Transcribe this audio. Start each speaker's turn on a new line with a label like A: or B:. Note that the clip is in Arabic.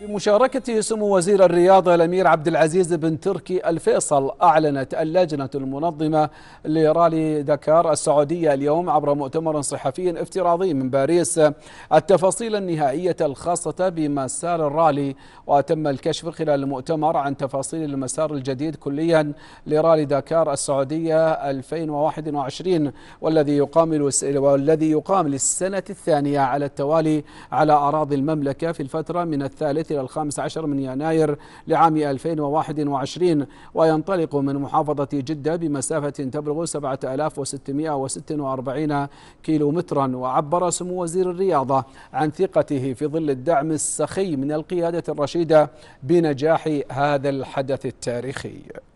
A: بمشاركة سمو وزير الرياضة الأمير عبد العزيز بن تركي الفيصل أعلنت اللجنة المنظمة لرالي دكار السعودية اليوم عبر مؤتمر صحفي افتراضي من باريس التفاصيل النهائية الخاصة بمسار الرالي وتم الكشف خلال المؤتمر عن تفاصيل المسار الجديد كليا لرالي دكار السعودية 2021 والذي يقام والذي يقام للسنة الثانية على التوالي على أراضي المملكة في الفترة من الثالث إلى الخامس عشر من يناير لعام 2021 وينطلق من محافظة جدة بمسافة تبلغ 7646 كيلو مترا وعبر سمو وزير الرياضة عن ثقته في ظل الدعم السخي من القيادة الرشيدة بنجاح هذا الحدث التاريخي